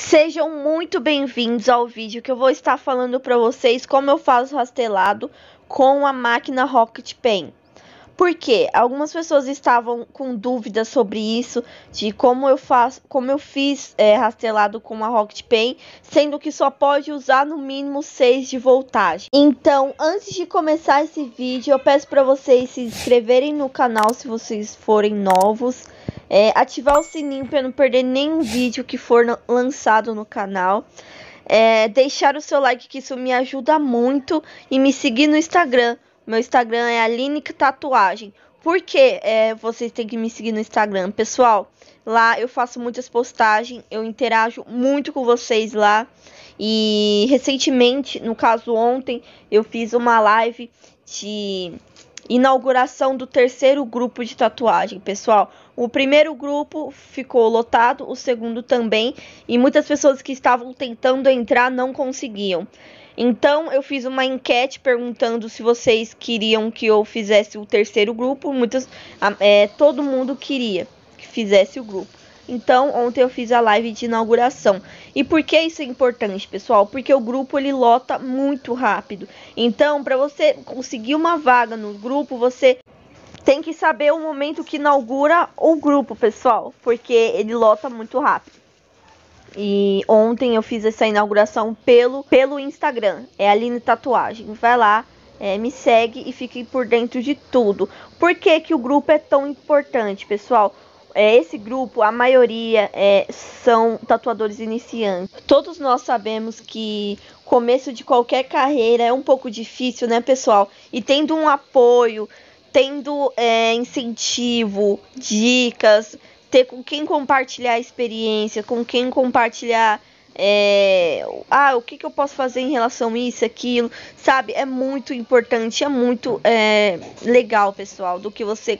Sejam muito bem-vindos ao vídeo que eu vou estar falando para vocês como eu faço rastelado com a máquina Rocket Pen. Porque algumas pessoas estavam com dúvidas sobre isso, de como eu faço, como eu fiz é, rastelado com a Rocket Pen, sendo que só pode usar no mínimo 6 de voltagem. Então, antes de começar esse vídeo, eu peço para vocês se inscreverem no canal se vocês forem novos, é, ativar o sininho para não perder nenhum vídeo que for lançado no canal. É, deixar o seu like que isso me ajuda muito e me seguir no Instagram meu Instagram é Aline Tatuagem. Por que é, vocês têm que me seguir no Instagram? Pessoal, lá eu faço muitas postagens, eu interajo muito com vocês lá. E recentemente, no caso ontem, eu fiz uma live de inauguração do terceiro grupo de tatuagem, pessoal. O primeiro grupo ficou lotado, o segundo também, e muitas pessoas que estavam tentando entrar não conseguiam. Então eu fiz uma enquete perguntando se vocês queriam que eu fizesse o terceiro grupo. Muitas, é, todo mundo queria que fizesse o grupo. Então, ontem eu fiz a live de inauguração. E por que isso é importante, pessoal? Porque o grupo ele lota muito rápido. Então, para você conseguir uma vaga no grupo, você tem que saber o momento que inaugura o grupo, pessoal, porque ele lota muito rápido. E ontem eu fiz essa inauguração pelo, pelo Instagram. É Aline Tatuagem. Vai lá, é, me segue e fique por dentro de tudo. Por que, que o grupo é tão importante, pessoal? É, esse grupo, a maioria é, são tatuadores iniciantes. Todos nós sabemos que começo de qualquer carreira é um pouco difícil, né, pessoal? E tendo um apoio, tendo é, incentivo, dicas, ter com quem compartilhar a experiência, com quem compartilhar é, ah, o que, que eu posso fazer em relação a isso, aquilo, sabe? É muito importante, é muito é, legal, pessoal, do que você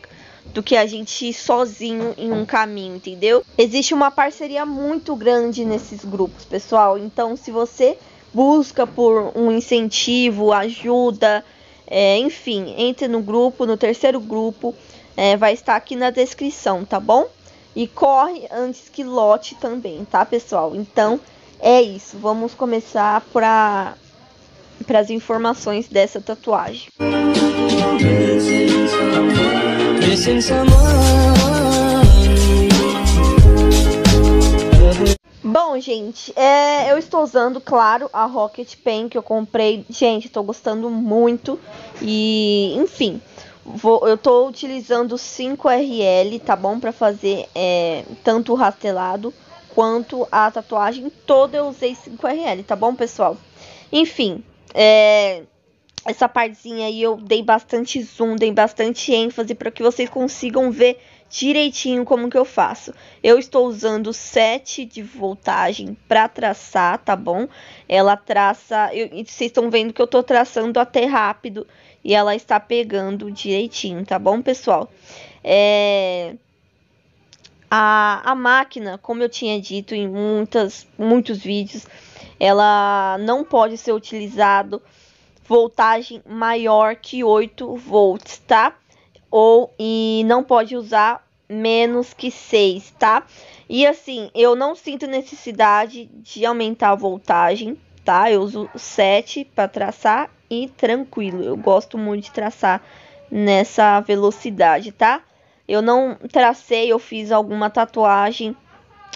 do que a gente ir sozinho em um caminho, entendeu? Existe uma parceria muito grande nesses grupos, pessoal. Então, se você busca por um incentivo, ajuda, é, enfim, entre no grupo, no terceiro grupo, é, vai estar aqui na descrição, tá bom? E corre antes que lote também, tá, pessoal? Então, é isso. Vamos começar para as informações dessa tatuagem. Bom, gente, é, eu estou usando, claro, a Rocket Pen que eu comprei. Gente, estou gostando muito. E, enfim, Vou, eu estou utilizando 5RL, tá bom? Para fazer é, tanto o rastelado quanto a tatuagem toda eu usei 5RL, tá bom, pessoal? Enfim, é, essa partezinha aí eu dei bastante zoom, dei bastante ênfase para que vocês consigam ver direitinho como que eu faço. Eu estou usando 7 de voltagem para traçar, tá bom? Ela traça, eu, vocês estão vendo que eu estou traçando até rápido e ela está pegando direitinho, tá bom, pessoal? É... A, a máquina, como eu tinha dito em muitas, muitos vídeos, ela não pode ser utilizado voltagem maior que 8 volts, tá? ou e não pode usar menos que 6, tá? E assim, eu não sinto necessidade de aumentar a voltagem, tá? Eu uso 7 para traçar e tranquilo. Eu gosto muito de traçar nessa velocidade, tá? Eu não tracei, eu fiz alguma tatuagem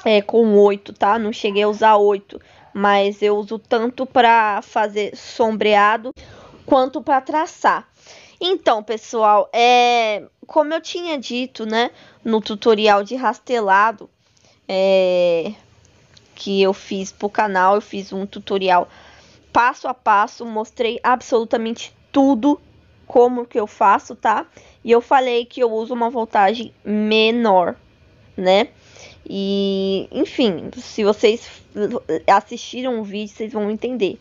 é, com 8, tá? Não cheguei a usar 8, mas eu uso tanto para fazer sombreado quanto para traçar. Então, pessoal, é, como eu tinha dito, né, no tutorial de rastelado é, que eu fiz pro canal, eu fiz um tutorial passo a passo, mostrei absolutamente tudo como que eu faço, tá? E eu falei que eu uso uma voltagem menor, né? E, enfim, se vocês assistiram o vídeo, vocês vão entender.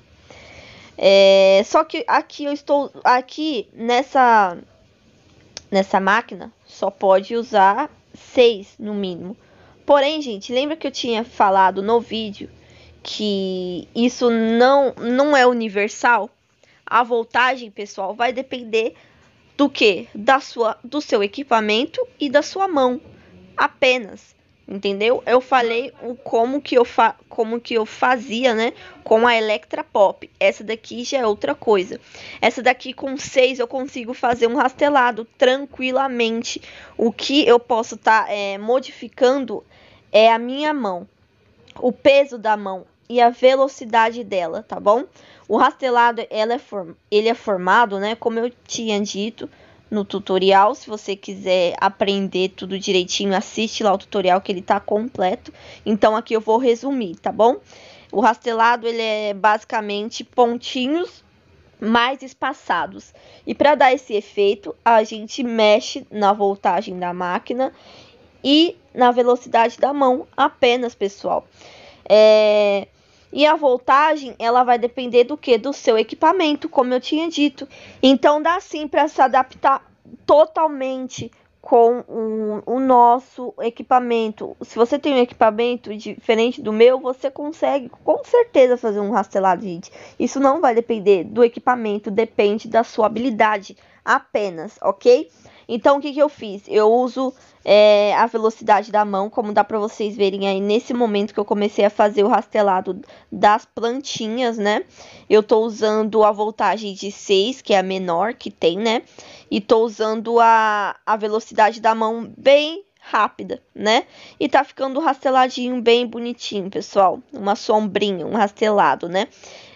É, só que aqui eu estou aqui nessa nessa máquina só pode usar seis no mínimo. Porém, gente, lembra que eu tinha falado no vídeo que isso não não é universal? A voltagem, pessoal, vai depender do que? Da sua do seu equipamento e da sua mão apenas entendeu? Eu falei o como que eu fa como que eu fazia, né, com a Electra Pop. Essa daqui já é outra coisa. Essa daqui com seis eu consigo fazer um rastelado tranquilamente. O que eu posso estar tá, é, modificando é a minha mão, o peso da mão e a velocidade dela, tá bom? O rastelado ela é ele é formado, né, como eu tinha dito, no tutorial. Se você quiser aprender tudo direitinho, assiste lá o tutorial que ele tá completo. Então aqui eu vou resumir, tá bom? O rastelado ele é basicamente pontinhos mais espaçados. E para dar esse efeito, a gente mexe na voltagem da máquina e na velocidade da mão apenas, pessoal. É... E a voltagem, ela vai depender do que? Do seu equipamento, como eu tinha dito. Então dá sim para se adaptar totalmente com o, o, nosso equipamento. Se você tem um equipamento diferente do meu, você consegue com certeza fazer um rastelado, gente. Isso não vai depender do equipamento, depende da sua habilidade apenas, ok? Então, o que, que eu fiz? Eu uso é, a velocidade da mão, como dá para vocês verem aí nesse momento que eu comecei a fazer o rastelado das plantinhas, né? Eu tô usando a voltagem de 6, que é a menor que tem, né? E tô usando a, a velocidade da mão bem rápida, né? E tá ficando rasteladinho bem bonitinho, pessoal. Uma sombrinha, um rastelado, né?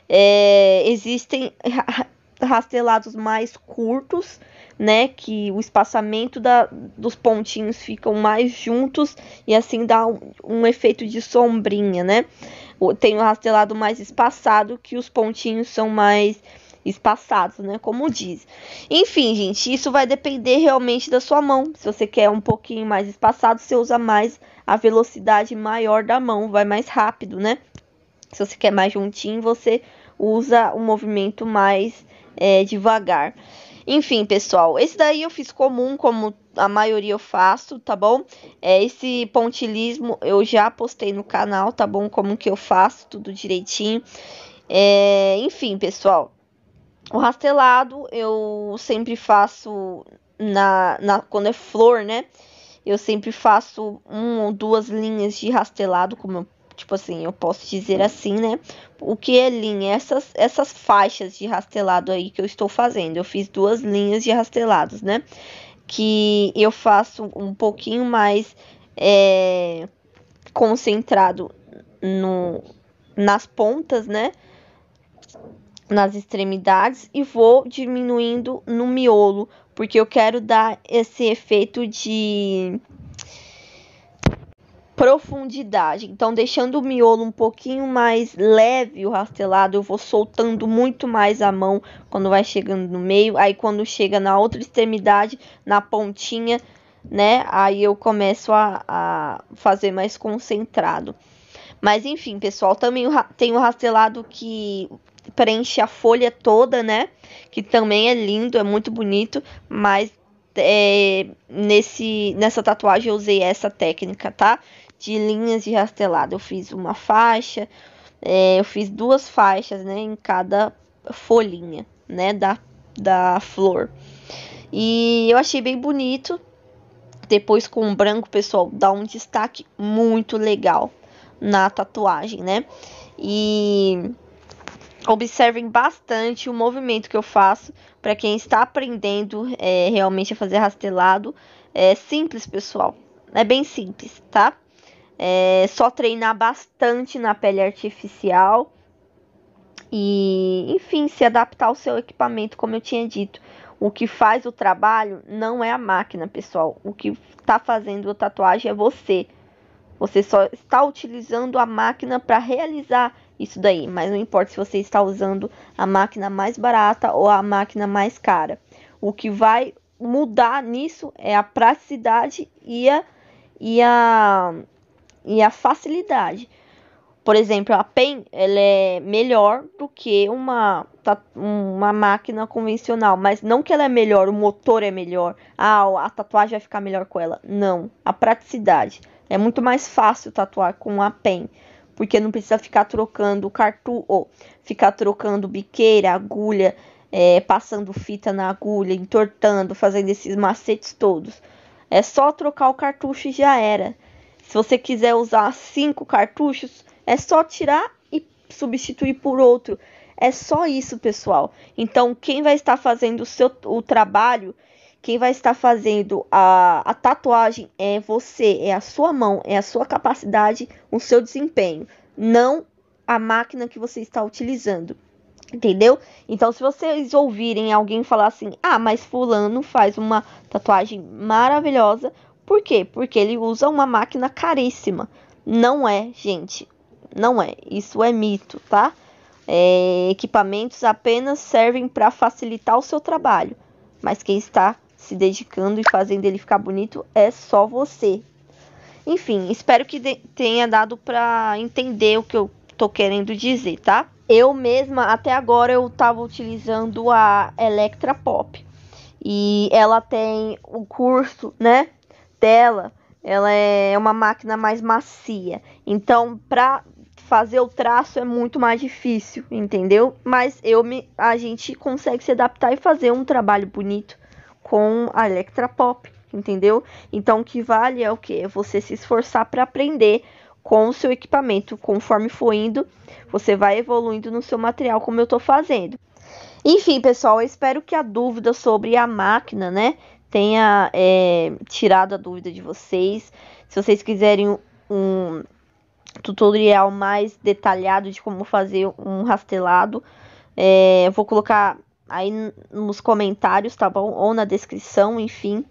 É, existem rastelados mais curtos, né? Que o espaçamento da, dos pontinhos ficam mais juntos e assim dá um, um efeito de sombrinha, né? Tem o rastelado mais espaçado, que os pontinhos são mais espaçados, né? Como diz. Enfim, gente, isso vai depender realmente da sua mão. Se você quer um pouquinho mais espaçado, você usa mais a velocidade maior da mão, vai mais rápido, né? Se você quer mais juntinho, você usa o um movimento mais é, devagar. Enfim, pessoal, esse daí eu fiz comum, como a maioria eu faço, tá bom? É, esse pontilismo eu já postei no canal, tá bom? Como que eu faço, tudo direitinho. É, enfim, pessoal, o rastelado eu sempre faço na, na quando é flor, né? Eu sempre faço um ou duas linhas de rastelado, como eu tipo assim, eu posso dizer assim, né? O que é linha? Essas, essas faixas de rastelado aí que eu estou fazendo. Eu fiz duas linhas de rastelados, né? Que eu faço um pouquinho mais é, concentrado no, nas pontas, né? Nas extremidades e vou diminuindo no miolo, porque eu quero dar esse efeito de profundidade. Então, deixando o miolo um pouquinho mais leve, o rastelado, eu vou soltando muito mais a mão quando vai chegando no meio. Aí, quando chega na outra extremidade, na pontinha, né? Aí eu começo a, a fazer mais concentrado. Mas, enfim, pessoal, também tem o rastelado que preenche a folha toda, né? Que também é lindo, é muito bonito, mas é, nesse, nessa tatuagem eu usei essa técnica, tá? de linhas de rastelado. Eu fiz uma faixa, é, eu fiz duas faixas, né, em cada folhinha, né, da, da flor. E eu achei bem bonito. Depois com o branco, pessoal, dá um destaque muito legal na tatuagem, né? E observem bastante o movimento que eu faço para quem está aprendendo é, realmente a fazer rastelado. É simples, pessoal. É bem simples, tá? é só treinar bastante na pele artificial e, enfim, se adaptar ao seu equipamento, como eu tinha dito. O que faz o trabalho não é a máquina, pessoal. O que está fazendo a tatuagem é você. Você só está utilizando a máquina para realizar isso daí, mas não importa se você está usando a máquina mais barata ou a máquina mais cara. O que vai mudar nisso é a praticidade e a, e a e a facilidade. Por exemplo, a PEN ela é melhor do que uma, uma máquina convencional, mas não que ela é melhor, o motor é melhor, ah, a tatuagem vai ficar melhor com ela. Não, a praticidade. É muito mais fácil tatuar com a PEN, porque não precisa ficar trocando cartucho, ou ficar trocando biqueira, agulha, é, passando fita na agulha, entortando, fazendo esses macetes todos. É só trocar o cartucho e já era. Se você quiser usar cinco cartuchos, é só tirar e substituir por outro. É só isso, pessoal. Então, quem vai estar fazendo o seu o trabalho, quem vai estar fazendo a, a tatuagem é você, é a sua mão, é a sua capacidade, o seu desempenho, não a máquina que você está utilizando. Entendeu? Então, se vocês ouvirem alguém falar assim: ah, mas Fulano faz uma tatuagem maravilhosa, por quê? Porque ele usa uma máquina caríssima. Não é, gente. Não é. Isso é mito, tá? É, equipamentos apenas servem para facilitar o seu trabalho. Mas quem está se dedicando e fazendo ele ficar bonito é só você. Enfim, espero que tenha dado para entender o que eu tô querendo dizer, tá? Eu mesma até agora eu tava utilizando a Electra Pop. E ela tem o curso, né, dela, ela é uma máquina mais macia. Então, para fazer o traço é muito mais difícil, entendeu? Mas eu me, a gente consegue se adaptar e fazer um trabalho bonito com a Electra Pop, entendeu? Então, o que vale é o que? É você se esforçar para aprender com o seu equipamento. Conforme for indo, você vai evoluindo no seu material, como eu estou fazendo. Enfim, pessoal, eu espero que a dúvida sobre a máquina, né, tenha é, tirado a dúvida de vocês. Se vocês quiserem um tutorial mais detalhado de como fazer um rastelado, é, vou colocar aí nos comentários, tá bom? Ou na descrição, enfim.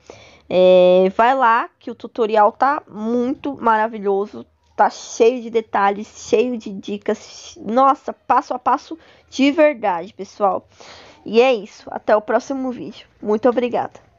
É, vai lá que o tutorial tá muito maravilhoso, tá cheio de detalhes, cheio de dicas. Nossa, passo a passo de verdade, pessoal. E é isso. Até o próximo vídeo. Muito obrigada.